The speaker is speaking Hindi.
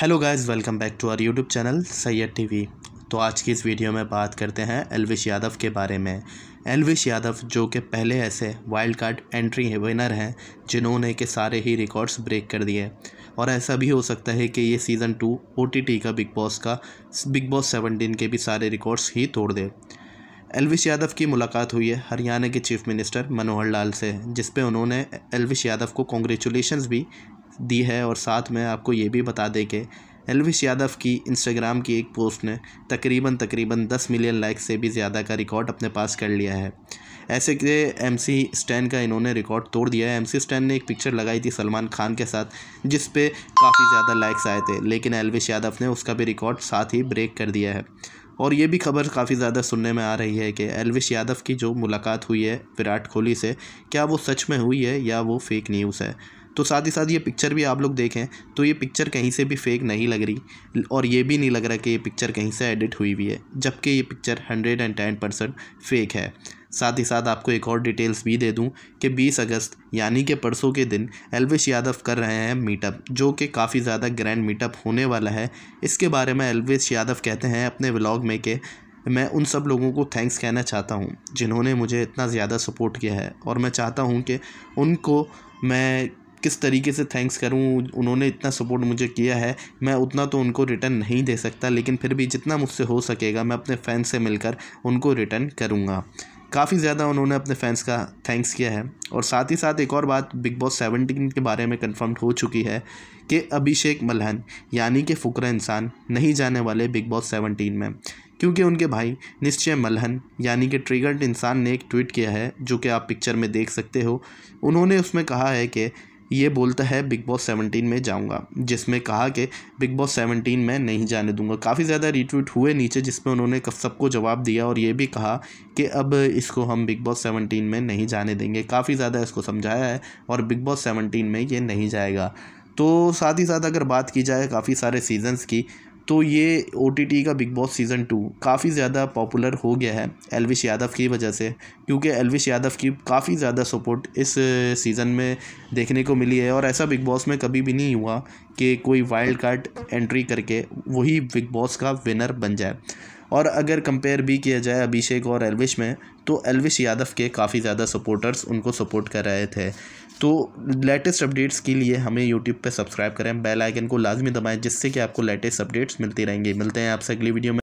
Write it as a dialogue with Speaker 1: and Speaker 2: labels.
Speaker 1: hello guys welcome back to our YouTube channel Syed TV तो आज की इस वीडियो में बात करते हैं एलविश यादव के बारे में एलविश यादव जो कि पहले ऐसे वाइल्ड कार्ड एंट्री है विनर हैं जिन्होंने के सारे ही रिकॉर्ड्स ब्रेक कर दिए और ऐसा भी हो सकता है कि ये सीज़न टू ओ का बिग बॉस का बिग बॉस सेवनटीन के भी सारे रिकॉर्ड्स ही तोड़ दे एलविश यादव की मुलाकात हुई है हरियाणा के चीफ मिनिस्टर मनोहर लाल से जिसपे उन्होंने एलविश यादव को कॉन्ग्रेचुलेशन भी दी है और साथ में आपको ये भी बता दें कि एलविश यादव की इंस्टाग्राम की एक पोस्ट ने तकरीबन तकरीबन 10 मिलियन लाइक से भी ज़्यादा का रिकॉर्ड अपने पास कर लिया है ऐसे के एम सी स्टैन का इन्होंने रिकॉर्ड तोड़ दिया है एम सी स्टैन ने एक पिक्चर लगाई थी सलमान खान के साथ जिस पे काफ़ी ज़्यादा लाइक्स आए थे लेकिन एलविश यादव ने उसका भी रिकॉर्ड साथ ही ब्रेक कर दिया है और ये भी खबर काफ़ी ज़्यादा सुनने में आ रही है कि एलविश यादव की जो मुलाकात हुई है विराट कोहली से क्या वो सच में हुई है या वो फेक न्यूज़ है तो साथ ही साथ ये पिक्चर भी आप लोग देखें तो ये पिक्चर कहीं से भी फेक नहीं लग रही और ये भी नहीं लग रहा कि ये पिक्चर कहीं से एडिट हुई हुई है जबकि ये picture hundred and ten percent fake है साथ ही साथ आपको एक और डिटेल्स भी दे दूं कि 20 अगस्त यानी कि परसों के दिन एलविश यादव कर रहे हैं मीटअप जो कि काफ़ी ज़्यादा ग्रैंड मीटअप होने वाला है इसके बारे में एलविश यादव कहते हैं अपने व्लॉग में कि मैं उन सब लोगों को थैंक्स कहना चाहता हूँ जिन्होंने मुझे इतना ज़्यादा सपोर्ट किया है और मैं चाहता हूँ कि उनको मैं किस तरीके से थैंक्स करूँ उन्होंने इतना सपोर्ट मुझे किया है मैं उतना तो उनको रिटर्न नहीं दे सकता लेकिन फिर भी जितना मुझसे हो सकेगा मैं अपने फ़ैन से मिलकर उनको रिटर्न करूँगा काफ़ी ज़्यादा उन्होंने अपने फैंस का थैंक्स किया है और साथ ही साथ एक और बात बिग बॉस सेवनटीन के बारे में कन्फर्म हो चुकी है कि अभिषेक मल्हन यानी कि फ़ुकर इंसान नहीं जाने वाले बिग बॉस सेवनटीन में क्योंकि उनके भाई निश्चय मल्हन यानी कि ट्रिगर्ड इंसान ने एक ट्वीट किया है जो कि आप पिक्चर में देख सकते हो उन्होंने उसमें कहा है कि ये बोलता है बिग बॉस सेवनटीन में जाऊंगा जिसमें कहा कि बिग बॉस सेवनटीन में नहीं जाने दूंगा काफ़ी ज़्यादा रिट्वीट हुए नीचे जिसमें उन्होंने सबको जवाब दिया और ये भी कहा कि अब इसको हम बिग बॉस सेवनटीन में नहीं जाने देंगे काफ़ी ज़्यादा इसको समझाया है और बिग बॉस सेवनटीन में ये नहीं जाएगा तो साथ ही साथ अगर बात की जाए काफ़ी सारे सीजन्स की तो ये ओ का बिग बॉस सीज़न टू काफ़ी ज़्यादा पॉपुलर हो गया है एलविश यादव की वजह से क्योंकि एलविश यादव की काफ़ी ज़्यादा सपोर्ट इस सीज़न में देखने को मिली है और ऐसा बिग बॉस में कभी भी नहीं हुआ कि कोई वाइल्ड कार्ड एंट्री करके वही बिग बॉस का विनर बन जाए और अगर कंपेयर भी किया जाए अभिषेक और एलविश में तो एलविश यादव के काफ़ी ज़्यादा सपोर्टर्स उनको सपोर्ट कर रहे थे तो लेटेस्ट अपडेट्स के लिए हमें यूट्यूब पर सब्सक्राइब करें बेल आइकन को लाजमी दबाएं जिससे कि आपको लेटेस्ट अपडेट्स मिलती रहेंगी मिलते हैं आपसे अगली वीडियो में